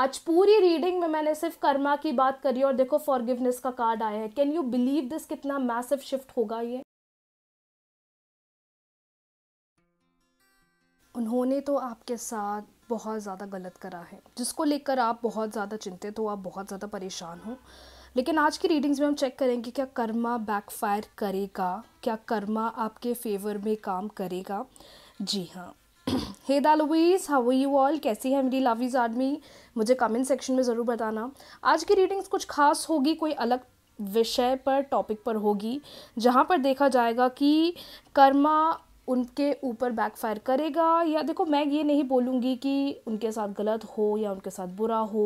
आज पूरी रीडिंग में मैंने सिर्फ कर्मा की बात करी और देखो फॉरगिवनेस का कार्ड आया है कैन यू बिलीव दिस कितना मैसिव शिफ्ट होगा ये उन्होंने तो आपके साथ बहुत ज़्यादा गलत करा है जिसको लेकर आप बहुत ज़्यादा चिंतित हो आप बहुत ज़्यादा परेशान हो लेकिन आज की रीडिंग्स में हम चेक करेंगे क्या कर्मा बैकफायर करेगा क्या कर्मा आपके फेवर में काम करेगा जी हाँ हे दा लुईस हाउ यू ऑल कैसी है मेरी लव इज़ आदमी मुझे कमेंट सेक्शन में ज़रूर बताना आज की रीडिंग्स कुछ खास होगी कोई अलग विषय पर टॉपिक पर होगी जहाँ पर देखा जाएगा कि कर्मा उनके ऊपर बैकफायर करेगा या देखो मैं ये नहीं बोलूँगी कि उनके साथ गलत हो या उनके साथ बुरा हो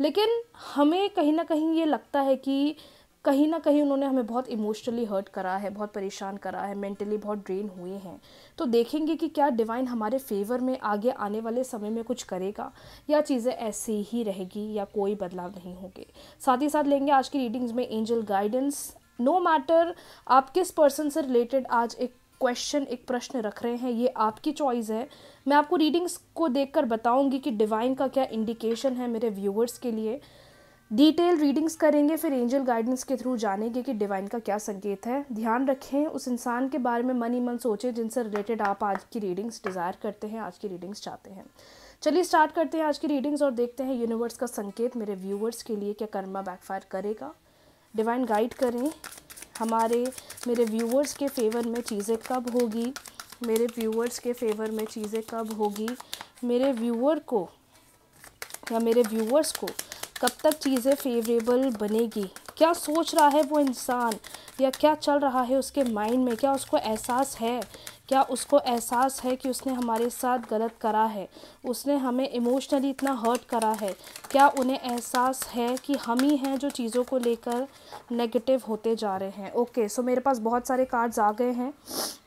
लेकिन हमें कहीं ना कहीं ये लगता है कि कहीं ना कहीं उन्होंने हमें बहुत इमोशनली हर्ट करा है बहुत परेशान करा है मेंटली बहुत ड्रेन हुए हैं तो देखेंगे कि क्या डिवाइन हमारे फेवर में आगे आने वाले समय में कुछ करेगा या चीज़ें ऐसी ही रहेगी या कोई बदलाव नहीं होंगे साथ ही साथ लेंगे आज की रीडिंग्स में एंजल गाइडेंस नो मैटर आप किस पर्सन से रिलेटेड आज एक क्वेश्चन एक प्रश्न रख रहे हैं ये आपकी चॉइस है मैं आपको रीडिंग्स को देखकर बताऊंगी कि डिवाइन का क्या इंडिकेशन है मेरे व्यूअर्स के लिए डिटेल रीडिंग्स करेंगे फिर एंजल गाइडेंस के थ्रू जानेंगे कि डिवाइन का क्या संकेत है ध्यान रखें उस इंसान के बारे में मन ही मन सोचें जिनसे रिलेटेड आप आज की रीडिंग्स डिज़ायर करते हैं आज की रीडिंग्स चाहते हैं चलिए स्टार्ट करते हैं आज की रीडिंग्स और देखते हैं यूनिवर्स का संकेत मेरे व्यूवर्स के लिए क्या कर्मा बैकफायर करेगा डिवाइन गाइड करें हमारे मेरे व्यूवर्स के फेवर में चीज़ें कब होगी मेरे व्यूवर्स के फेवर में चीज़ें कब होगी मेरे व्यूअर को या मेरे व्यूवर्स को कब तक चीज़ें फेवरेबल बनेगी क्या सोच रहा है वो इंसान या क्या चल रहा है उसके माइंड में क्या उसको एहसास है क्या उसको एहसास है कि उसने हमारे साथ गलत करा है उसने हमें इमोशनली इतना हर्ट करा है क्या उन्हें एहसास है कि हम ही हैं जो चीज़ों को लेकर नेगेटिव होते जा रहे हैं ओके सो मेरे पास बहुत सारे कार्ड्स आ गए हैं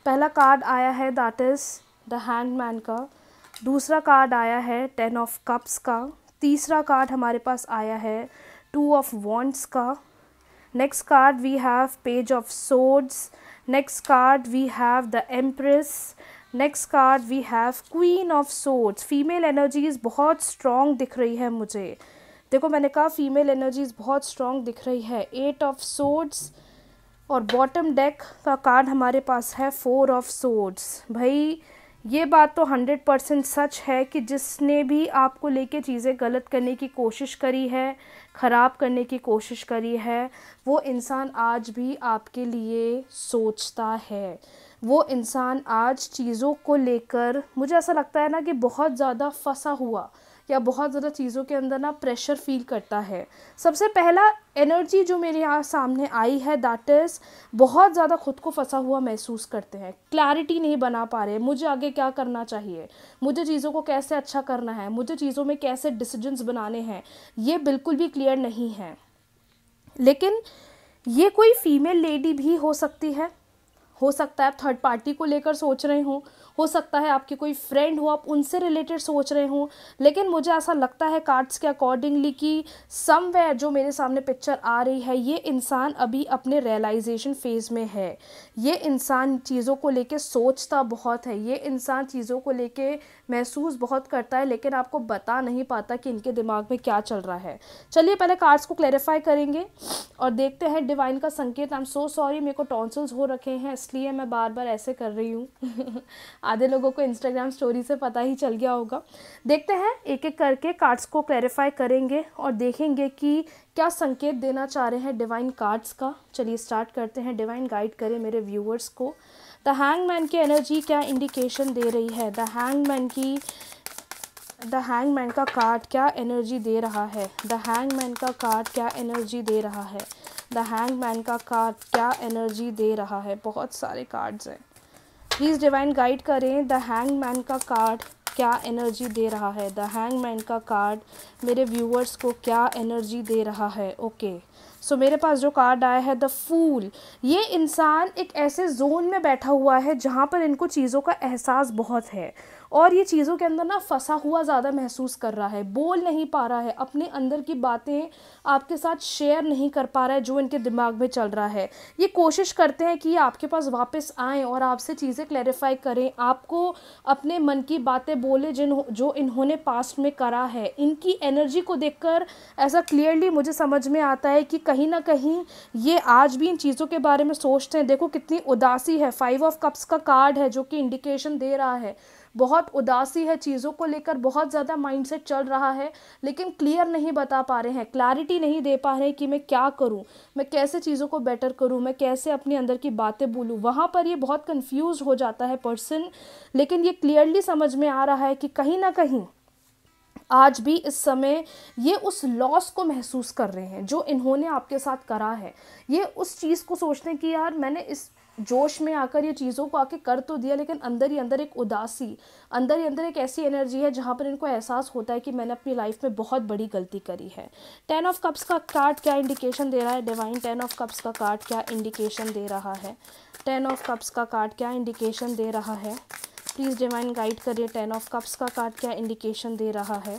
पहला कार्ड आया है दैट इज़ द मैन का दूसरा कार्ड आया है टेन ऑफ कप्स का तीसरा कार्ड हमारे पास आया है टू ऑफ वॉन्ट्स का next card we have page of swords next card we have the empress next card we have queen of swords female energies बहुत स्ट्रॉन्ग दिख रही है मुझे देखो मैंने कहा फीमेल एनर्जीज़ बहुत स्ट्रॉन्ग दिख रही है एट ऑफ सोड्स और बॉटम डेक का कार्ड हमारे पास है फोर ऑफ सोड्स भाई ये बात तो हंड्रेड परसेंट सच है कि जिसने भी आपको लेके चीज़ें गलत करने की कोशिश करी है ख़राब करने की कोशिश करी है वो इंसान आज भी आपके लिए सोचता है वो इंसान आज चीज़ों को लेकर मुझे ऐसा लगता है ना कि बहुत ज़्यादा फंसा हुआ या बहुत ज़्यादा चीज़ों के अंदर ना प्रेशर फील करता है सबसे पहला एनर्जी जो मेरे यहाँ सामने आई है दैट इज़ बहुत ज़्यादा खुद को फंसा हुआ महसूस करते हैं क्लैरिटी नहीं बना पा रहे मुझे आगे क्या करना चाहिए मुझे चीज़ों को कैसे अच्छा करना है मुझे चीज़ों में कैसे डिसीजंस बनाने हैं ये बिल्कुल भी क्लियर नहीं है लेकिन ये कोई फीमेल लेडी भी हो सकती है हो सकता है आप थर्ड पार्टी को लेकर सोच रहे हों हो सकता है आपके कोई फ्रेंड हो आप उनसे रिलेटेड सोच रहे हों लेकिन मुझे ऐसा लगता है कार्ड्स के अकॉर्डिंगली कि समवेयर जो मेरे सामने पिक्चर आ रही है ये इंसान अभी अपने रियलाइजेशन फेज़ में है ये इंसान चीज़ों को लेके सोचता बहुत है ये इंसान चीज़ों को लेके महसूस बहुत करता है लेकिन आपको बता नहीं पाता कि इनके दिमाग में क्या चल रहा है चलिए पहले कार्ड्स को क्लैरिफाई करेंगे और देखते हैं डिवाइन का संकेत आई एम सो सॉरी मेरे को टॉन्सल्स हो रखे हैं इसलिए मैं बार बार ऐसे कर रही हूँ आधे लोगों को इंस्टाग्राम स्टोरी से पता ही चल गया होगा देखते हैं एक एक करके कार्ड्स को क्लैरिफाई करेंगे और देखेंगे कि क्या संकेत देना चाह रहे हैं डिवाइन कार्ड्स का चलिए स्टार्ट करते हैं डिवाइन गाइड करें मेरे व्यूअर्स को द मैन की एनर्जी क्या इंडिकेशन दे रही है द हैंग मैन की द हैंग मैन का कार्ड क्या एनर्जी दे रहा है द मैन का कार्ड क्या एनर्जी दे रहा है द मैन का कार्ड क्या एनर्जी दे रहा है बहुत सारे कार्ड्स हैं प्लीज़ डिवाइन गाइड करें द मैन का कार्ड क्या एनर्जी दे रहा है द मैन का कार्ड मेरे व्यूअर्स को क्या एनर्जी दे रहा है ओके okay. सो so, मेरे पास जो कार्ड आया है द फूल ये इंसान एक ऐसे जोन में बैठा हुआ है जहाँ पर इनको चीज़ों का एहसास बहुत है और ये चीज़ों के अंदर ना फंसा हुआ ज़्यादा महसूस कर रहा है बोल नहीं पा रहा है अपने अंदर की बातें आपके साथ शेयर नहीं कर पा रहा है जो इनके दिमाग में चल रहा है ये कोशिश करते हैं कि ये आपके पास वापस आएँ और आपसे चीज़ें क्लैरिफाई करें आपको अपने मन की बातें बोले जिन जो इन्होंने पास्ट में करा है इनकी एनर्जी को देख ऐसा क्लियरली मुझे समझ में आता है कि कहीं ना कहीं ये आज भी इन चीज़ों के बारे में सोचते हैं देखो कितनी उदासी है फाइव ऑफ कप्स का कार्ड है जो कि इंडिकेशन दे रहा है बहुत उदासी है चीज़ों को लेकर बहुत ज़्यादा माइंडसेट चल रहा है लेकिन क्लियर नहीं बता पा रहे हैं क्लैरिटी नहीं दे पा रहे कि मैं क्या करूँ मैं कैसे चीज़ों को बेटर करूँ मैं कैसे अपने अंदर की बातें बोलूँ वहाँ पर ये बहुत कन्फ्यूज़ हो जाता है पर्सन लेकिन ये क्लियरली समझ में आ रहा है कि कहीं ना कहीं आज भी इस समय ये उस लॉस को महसूस कर रहे हैं जो इन्होंने आपके साथ करा है ये उस चीज़ को सोचने की यार मैंने इस जोश में आकर ये चीज़ों को आके कर तो दिया लेकिन अंदर ही अंदर एक उदासी अंदर ही अंदर एक ऐसी एनर्जी है जहाँ पर इनको एहसास होता है कि मैंने अपनी लाइफ में बहुत बड़ी गलती करी है टेन ऑफ कप्स का कार्ड क्या इंडिकेशन दे रहा है डिवाइन टेन ऑफ कप्स का कार्ड क्या इंडिकेशन दे रहा है टेन ऑफ कप्स का कार्ड क्या इंडिकेशन दे रहा है प्लीज़ डिवाइन गाइड करिए टेन ऑफ कप्स का कार्ड क्या इंडिकेशन दे रहा है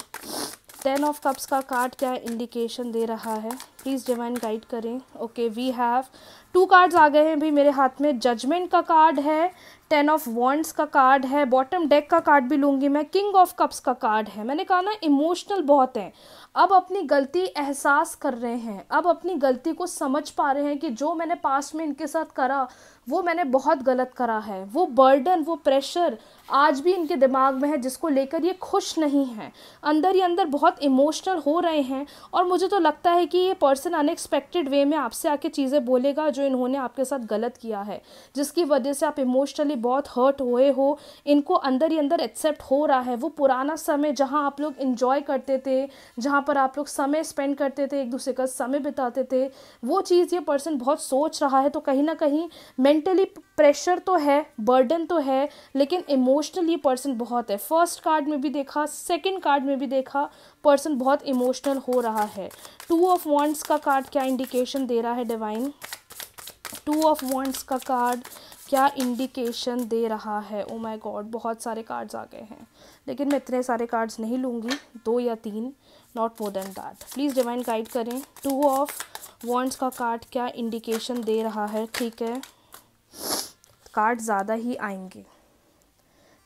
टेन ऑफ कप्स का कार्ड क्या इंडिकेशन दे रहा है प्लीज़ डिवाइन गाइड करें okay we have two cards आ गए हैं भी मेरे हाथ में जजमेंट का कार्ड है टेन ऑफ वॉन्ट्स का कार्ड है बॉटम डेक का कार्ड भी लूँगी मैं किंग ऑफ कप्स का कार्ड है मैंने कहा ना इमोशनल बहुत हैं अब अपनी गलती एहसास कर रहे हैं अब अपनी गलती को समझ पा रहे हैं कि जो मैंने पास्ट में इनके साथ करा वो मैंने बहुत गलत करा है वो बर्डन वो प्रेशर आज भी इनके दिमाग में है जिसको लेकर ये खुश नहीं है अंदर ही अंदर बहुत इमोशनल हो रहे हैं और मुझे तो लगता है कि ये पर्सन अनएक्सपेक्टेड वे में आपसे आके चीज़ें बोलेगा जो इन्होंने आपके साथ गलत किया है जिसकी वजह से आप इमोशनली बहुत हर्ट हुए हो इनको अंदर ही अंदर एक्सेप्ट हो रहा है वो पुराना समय जहाँ आप लोग इन्जॉय करते थे जहाँ पर आप लोग समय स्पेंड करते थे एक दूसरे का समय बिताते थे वो चीज़ ये पर्सन बहुत सोच रहा है तो कहीं ना कहीं मेंटली प्रेशर तो है बर्डन तो है लेकिन इमोशनल ये पर्सन बहुत है फर्स्ट कार्ड में भी देखा सेकेंड कार्ड में भी देखा पर्सन बहुत इमोशनल हो रहा है टू ऑफ वॉन्ट्स का कार्ड क्या इंडिकेशन दे रहा है डिवाइन टू ऑफ वॉन्ट्स का कार्ड क्या इंडिकेशन दे रहा है ओ माय गॉड बहुत सारे कार्ड्स आ गए हैं लेकिन मैं इतने सारे कार्ड्स नहीं लूँगी दो या तीन not more than that please divine guide करें टू ऑफ वॉन्ट्स का कार्ड क्या इंडिकेशन दे रहा है ठीक है कार्ड ज़्यादा ही आएंगे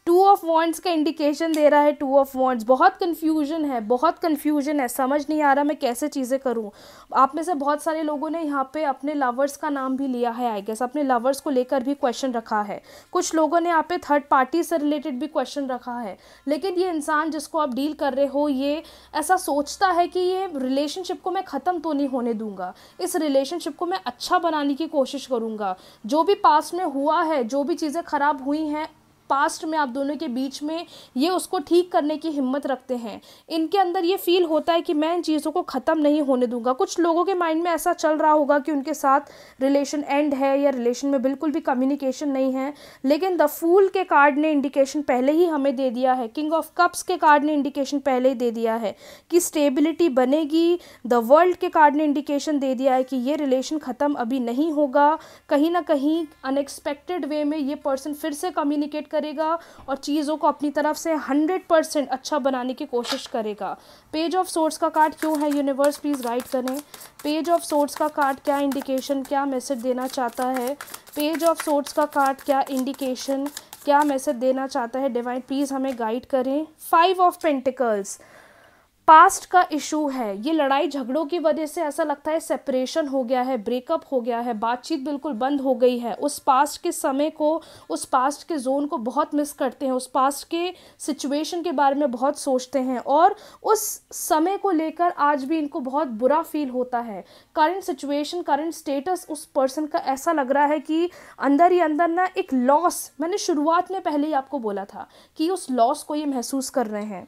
टू ऑफ वॉन्ट्स का इंडिकेशन दे रहा है टू ऑफ वॉन्ट्स बहुत कन्फ्यूजन है बहुत कन्फ्यूजन है समझ नहीं आ रहा मैं कैसे चीज़ें करूँ आप में से बहुत सारे लोगों ने यहाँ पे अपने लवर्स का नाम भी लिया है आई गेस अपने लवर्स को लेकर भी क्वेश्चन रखा है कुछ लोगों ने यहाँ पे थर्ड पार्टी से रिलेटेड भी क्वेश्चन रखा है लेकिन ये इंसान जिसको आप डील कर रहे हो ये ऐसा सोचता है कि ये रिलेशनशिप को मैं ख़त्म तो नहीं होने दूंगा इस रिलेशनशिप को मैं अच्छा बनाने की कोशिश करूँगा जो भी पास में हुआ है जो भी चीज़ें ख़राब हुई हैं पास्ट में आप दोनों के बीच में ये उसको ठीक करने की हिम्मत रखते हैं इनके अंदर ये फील होता है कि मैं इन चीज़ों को ख़त्म नहीं होने दूंगा कुछ लोगों के माइंड में ऐसा चल रहा होगा कि उनके साथ रिलेशन एंड है या रिलेशन में बिल्कुल भी कम्युनिकेशन नहीं है लेकिन द फूल के कार्ड ने इंडिकेशन पहले ही हमें दे दिया है किंग ऑफ कप्स के कार्ड ने इंडिकेशन पहले ही दे दिया है कि स्टेबिलिटी बनेगी द वर्ल्ड के कार्ड ने इंडिकेशन दे दिया है कि ये रिलेशन ख़त्म अभी नहीं होगा कहीं ना कहीं अनएक्सपेक्टेड वे में ये पर्सन फिर से कम्युनिकेट कर करेगा और चीज़ों को अपनी तरफ से हंड्रेड परसेंट अच्छा बनाने की कोशिश करेगा पेज ऑफ सोर्स का कार्ड क्यों है यूनिवर्स प्लीज़ गाइड करें पेज ऑफ सोर्स का कार्ड क्या इंडिकेशन क्या मैसेज देना चाहता है पेज ऑफ सोर्स का कार्ड क्या इंडिकेशन क्या मैसेज देना चाहता है डिवाइन प्लीज़ हमें गाइड करें फाइव ऑफ पेंटिकल्स पास्ट का इशू है ये लड़ाई झगड़ों की वजह से ऐसा लगता है सेपरेशन हो गया है ब्रेकअप हो गया है बातचीत बिल्कुल बंद हो गई है उस पास्ट के समय को उस पास्ट के जोन को बहुत मिस करते हैं उस पास्ट के सिचुएशन के बारे में बहुत सोचते हैं और उस समय को लेकर आज भी इनको बहुत बुरा फील होता है करंट सिचुएशन करंट स्टेटस उस पर्सन का ऐसा लग रहा है कि अंदर ही अंदर ना एक लॉस मैंने शुरुआत में पहले ही आपको बोला था कि उस लॉस को ये महसूस कर रहे हैं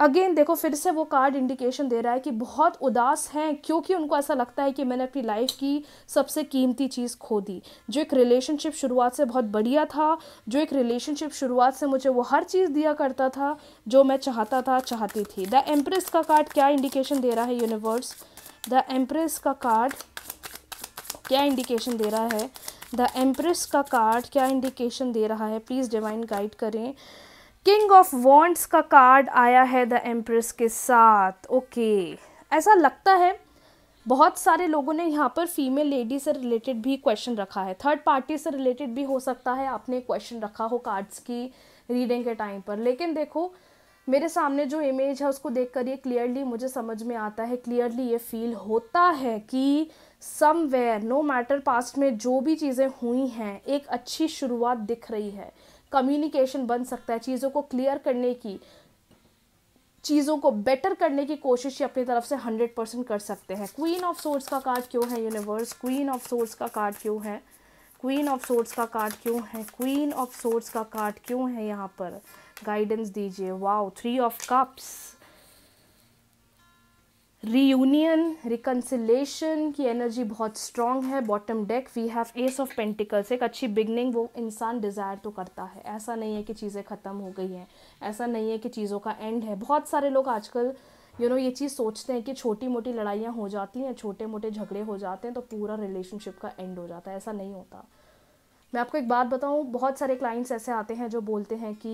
अगेन देखो फिर से वो कार्ड इंडिकेशन दे रहा है कि बहुत उदास हैं क्योंकि उनको ऐसा लगता है कि मैंने अपनी लाइफ की सबसे कीमती चीज़ खो दी जो एक रिलेशनशिप शुरुआत से बहुत बढ़िया था जो एक रिलेशनशिप शुरुआत से मुझे वो हर चीज़ दिया करता था जो मैं चाहता था चाहती थी द एम्प्रेस का कार्ड क्या इंडिकेशन दे रहा है यूनिवर्स द एम्प्रेस का कार्ड क्या इंडिकेशन दे रहा है द एम्प्रेस का कार्ड क्या इंडिकेशन दे रहा है प्लीज़ डिवाइन गाइड करें किंग ऑफ वॉन्ट्स का कार्ड आया है द एम्प्रेस के साथ ओके ऐसा लगता है बहुत सारे लोगों ने यहाँ पर फीमेल लेडी से रिलेटेड भी क्वेश्चन रखा है थर्ड पार्टी से रिलेटेड भी हो सकता है आपने क्वेश्चन रखा हो कार्ड्स की रीडिंग के टाइम पर लेकिन देखो मेरे सामने जो इमेज है उसको देख कर ये क्लियरली मुझे समझ में आता है क्लियरली ये फील होता है कि समवेयर नो मैटर पास्ट में जो भी चीज़ें हुई हैं एक अच्छी शुरुआत दिख रही है कम्युनिकेशन बन सकता है चीज़ों को क्लियर करने की चीज़ों को बेटर करने की कोशिश अपनी तरफ से हंड्रेड परसेंट कर सकते हैं क्वीन ऑफ सोर्स का कार्ड क्यों है यूनिवर्स क्वीन ऑफ सोर्स का कार्ड क्यों है क्वीन ऑफ सोर्स का कार्ड क्यों है क्वीन ऑफ सोर्स का कार्ड क्यों है यहाँ पर गाइडेंस दीजिए wow three of cups reunion reconciliation की एनर्जी बहुत स्ट्रांग है bottom deck we have ace of pentacles एक अच्छी बिगनिंग वो इंसान डिज़ायर तो करता है ऐसा नहीं है कि चीज़ें ख़त्म हो गई हैं ऐसा नहीं है कि चीज़ों का एंड है बहुत सारे लोग आजकल यू नो ये चीज़ सोचते हैं कि छोटी मोटी लड़ाइयाँ हो जाती हैं छोटे मोटे झगड़े हो जाते हैं तो पूरा रिलेशनशिप का एंड हो जाता है ऐसा नहीं होता मैं आपको एक बात बताऊं बहुत सारे क्लाइंट्स ऐसे आते हैं जो बोलते हैं कि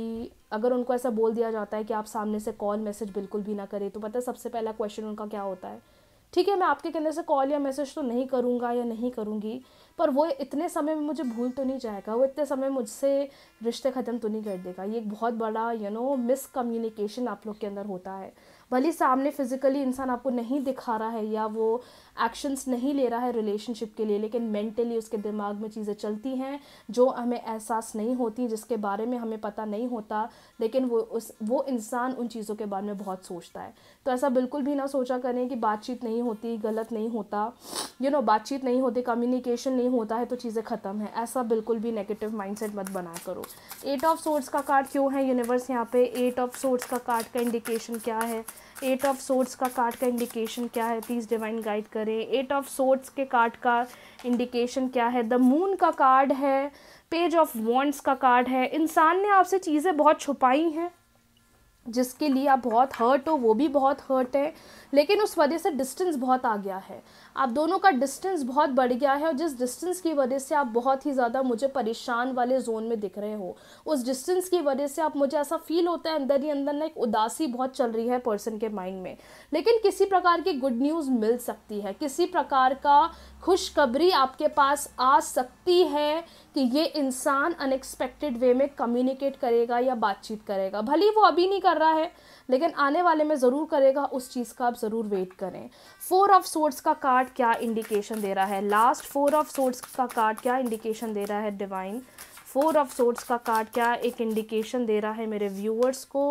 अगर उनको ऐसा बोल दिया जाता है कि आप सामने से कॉल मैसेज बिल्कुल भी ना करें तो पता मतलब है सबसे पहला क्वेश्चन उनका क्या होता है ठीक है मैं आपके कहने से कॉल या मैसेज तो नहीं करूँगा या नहीं करूँगी पर वो इतने समय में मुझे भूल तो नहीं जाएगा वो इतने समय मुझसे रिश्ते ख़त्म तो नहीं कर देगा ये एक बहुत बड़ा यू नो मिसकम्युनिकेशन आप लोग के अंदर होता है भले सामने फिजिकली इंसान आपको नहीं दिखा रहा है या वो एक्शंस नहीं ले रहा है रिलेशनशिप के लिए लेकिन मेंटली उसके दिमाग में चीज़ें चलती हैं जो हमें एहसास नहीं होती जिसके बारे में हमें पता नहीं होता लेकिन वो उस वो इंसान उन चीज़ों के बारे में बहुत सोचता है तो ऐसा बिल्कुल भी ना सोचा करें कि बातचीत नहीं होती गलत नहीं होता यू नो बातचीत नहीं होती कम्युनिकेशन नहीं होता है तो चीज़ें ख़त्म है ऐसा बिल्कुल भी नेगेटिव माइंडसेट मत बनाया करो एट ऑफ सोर्ट्स का कार्ड क्यों है यूनिवर्स यहाँ पे एट ऑफ सोर्ट्स का कार्ड का इंडिकेशन क्या है एट ऑफ सोर्ट्स का कार्ड का इंडिकेशन क्या है प्लीज़ डिवाइन गाइड करें एट ऑफ सोर्ट्स के कार्ड का इंडिकेशन क्या है द मून का कार्ड है पेज ऑफ वॉन्ट्स का कार्ड है इंसान ने आपसे चीज़ें बहुत छुपाई हैं जिसके लिए आप बहुत हर्ट हो वो भी बहुत हर्ट है लेकिन उस वजह से डिस्टेंस बहुत आ गया है आप दोनों का डिस्टेंस बहुत बढ़ गया है और जिस डिस्टेंस की वजह से आप बहुत ही ज़्यादा मुझे परेशान वाले जोन में दिख रहे हो उस डिस्टेंस की वजह से आप मुझे ऐसा फील होता है अंदर ही अंदर ना एक उदासी बहुत चल रही है पर्सन के माइंड में लेकिन किसी प्रकार की गुड न्यूज़ मिल सकती है किसी प्रकार का खुशखबरी आपके पास आ सकती है कि ये इंसान अनएक्सपेक्टेड वे में कम्युनिकेट करेगा या बातचीत करेगा भले वो अभी नहीं कर रहा है लेकिन आने वाले में ज़रूर करेगा उस चीज़ का आप ज़रूर वेट करें फोर ऑफ सोर्ट्स का कार्ड क्या इंडिकेशन दे रहा है लास्ट फोर ऑफ सोर्ट्स का कार्ड क्या इंडिकेशन दे रहा है डिवाइन फोर ऑफ सोर्ट्स का कार्ड क्या एक इंडिकेशन दे रहा है मेरे व्यूअर्स को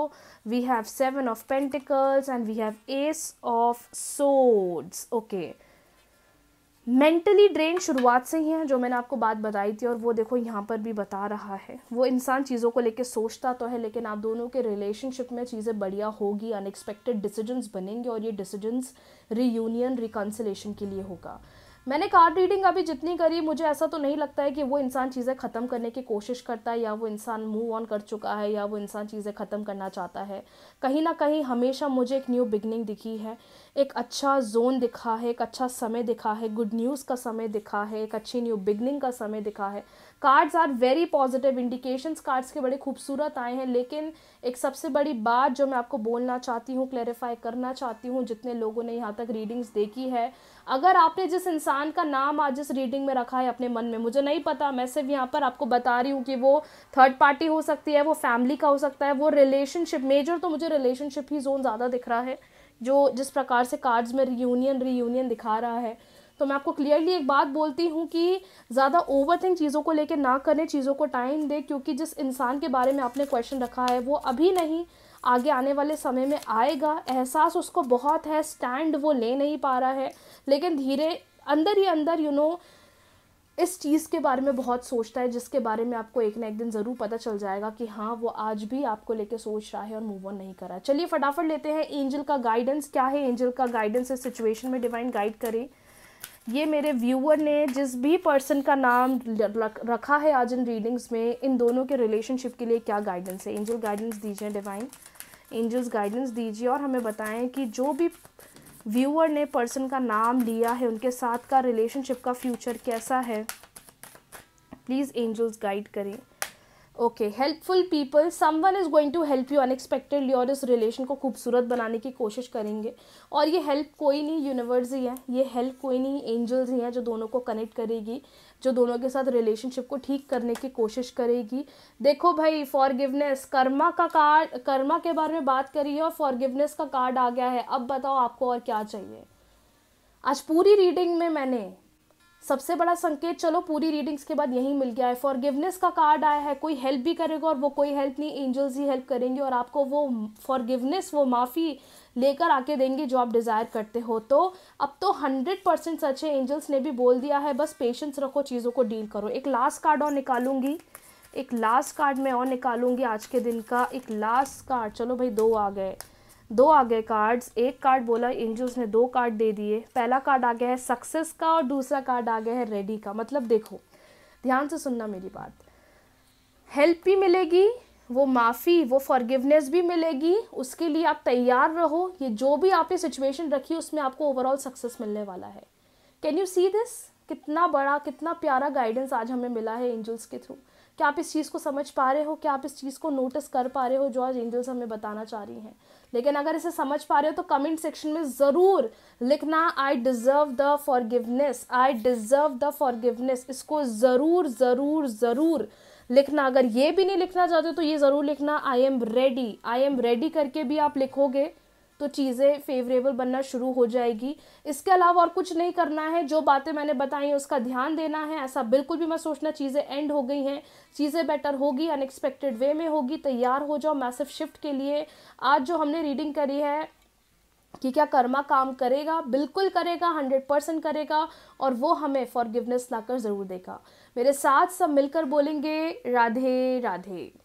we have seven of pentacles and we have ace of swords okay mentally drain शुरुआत से ही है जो मैंने आपको बात बताई थी और वो देखो यहाँ पर भी बता रहा है वो इंसान चीज़ों को लेके सोचता तो है लेकिन आप दोनों के रिलेशनशिप में चीज़ें बढ़िया होगी अनएक्सपेक्टेड डिसीजंस बनेंगे और ये डिसीजंस रीयूनियन रिकन्सिलेशन के लिए होगा मैंने कार्ड रीडिंग अभी जितनी करी मुझे ऐसा तो नहीं लगता है कि वो इंसान चीज़ें ख़त्म करने की कोशिश करता है या वो इंसान मूव ऑन कर चुका है या वो इंसान चीज़ें ख़त्म करना चाहता है कहीं ना कहीं हमेशा मुझे एक न्यू बिगनिंग दिखी है एक अच्छा जोन दिखा है एक अच्छा समय दिखा है गुड न्यूज़ का समय दिखा है एक अच्छी न्यू बिगनिंग का समय दिखा है cards are very positive indications cards के बड़े खूबसूरत आए हैं लेकिन एक सबसे बड़ी बात जो मैं आपको बोलना चाहती हूँ क्लेरिफाई करना चाहती हूँ जितने लोगों ने यहाँ तक रीडिंग्स देखी है अगर आपने जिस इंसान का नाम आज इस रीडिंग में रखा है अपने मन में मुझे नहीं पता मैं सिर्फ यहाँ पर आपको बता रही हूँ कि वो थर्ड पार्टी हो सकती है वो फैमिली का हो सकता है वो रिलेशनशिप मेजर तो मुझे रिलेशनशिप ही जोन ज़्यादा दिख रहा है जो जिस प्रकार से कार्ड्स में रीयूनियन रीयूनियन दिखा रहा है तो मैं आपको क्लियरली एक बात बोलती हूँ कि ज़्यादा ओवर थिंक चीज़ों को लेकर ना करें चीज़ों को टाइम दें क्योंकि जिस इंसान के बारे में आपने क्वेश्चन रखा है वो अभी नहीं आगे आने वाले समय में आएगा एहसास उसको बहुत है स्टैंड वो ले नहीं पा रहा है लेकिन धीरे अंदर ही अंदर यू नो इस चीज़ के बारे में बहुत सोचता है जिसके बारे में आपको एक ना एक दिन ज़रूर पता चल जाएगा कि हाँ वो आज भी आपको लेके सोच रहा है और मूव ऑन नहीं कर रहा चलिए फटाफट लेते हैं एंजल का गाइडेंस क्या है एंजल का गाइडेंस इस सिचुएशन में डिवाइन गाइड करें ये मेरे व्यूअर ने जिस भी पर्सन का नाम रखा है आज इन रीडिंग्स में इन दोनों के रिलेशनशिप के लिए क्या गाइडेंस है एंजल गाइडेंस दीजिए डिवाइन एंजल्स गाइडेंस दीजिए और हमें बताएं कि जो भी व्यूअर ने पर्सन का नाम लिया है उनके साथ का रिलेशनशिप का फ्यूचर कैसा है प्लीज़ एंजल्स गाइड करें okay helpful people someone is going to help you unexpectedly और इस रिलेशन को खूबसूरत बनाने की कोशिश करेंगे और ये हेल्प कोई नहीं यूनिवर्स ही है ये हेल्प कोई नहीं एंजल्स ही हैं जो दोनों को कनेक्ट करेगी जो दोनों के साथ रिलेशनशिप को ठीक करने की कोशिश करेगी देखो भाई फॉरगिवनेस कर्मा का कार्ड कर्मा के बारे में बात करी है और फॉरगिवनेस का कार्ड आ गया है अब बताओ आपको और क्या चाहिए आज पूरी रीडिंग में मैंने सबसे बड़ा संकेत चलो पूरी रीडिंग्स के बाद यहीं मिल गया है फॉरगिवनेस का कार्ड आया है कोई हेल्प भी करेगा और वो कोई हेल्प नहीं एंजल्स ही हेल्प करेंगे और आपको वो फॉरगिवनेस वो माफ़ी लेकर आके देंगे जो आप डिज़ायर करते हो तो अब तो हंड्रेड परसेंट सच है एंजल्स ने भी बोल दिया है बस पेशेंस रखो चीज़ों को डील करो एक लास्ट कार्ड और निकालूंगी एक लास्ट कार्ड मैं और निकालूंगी आज के दिन का एक लास्ट कार्ड चलो भाई दो आ गए दो आ गए कार्ड्स एक कार्ड बोला एंजल्स ने दो कार्ड दे दिए पहला कार्ड आ गया है सक्सेस का और दूसरा कार्ड आ गया है रेडी का मतलब देखो ध्यान से सुनना मेरी बात हेल्प भी मिलेगी वो माफ़ी वो फॉरगिवनेस भी मिलेगी उसके लिए आप तैयार रहो ये जो भी आपने सिचुएशन रखी उसमें आपको ओवरऑल सक्सेस मिलने वाला है कैन यू सी दिस कितना बड़ा कितना प्यारा गाइडेंस आज हमें मिला है एंजल्स के थ्रू क्या आप इस चीज़ को समझ पा रहे हो क्या आप इस चीज़ को नोटिस कर पा रहे हो जो आज एंजल्स हमें बताना चाह रही हैं लेकिन अगर इसे समझ पा रहे हो तो कमेंट सेक्शन में ज़रूर लिखना I deserve the forgiveness I deserve the forgiveness इसको ज़रूर ज़रूर ज़रूर लिखना अगर ये भी नहीं लिखना चाहते तो ये ज़रूर लिखना I am ready I am ready करके भी आप लिखोगे तो चीज़ें फेवरेबल बनना शुरू हो जाएगी इसके अलावा और कुछ नहीं करना है जो बातें मैंने बताई हैं उसका ध्यान देना है ऐसा बिल्कुल भी मैं सोचना चीज़ें एंड हो गई हैं चीज़ें बेटर होगी अनएक्सपेक्टेड वे में होगी तैयार हो जाओ मैसिव शिफ्ट के लिए आज जो हमने रीडिंग करी है कि क्या कर्मा काम करेगा बिल्कुल करेगा हंड्रेड परसेंट करेगा और वो हमें फॉरगिवनेस लाकर ज़रूर देगा मेरे साथ सब मिलकर बोलेंगे राधे राधे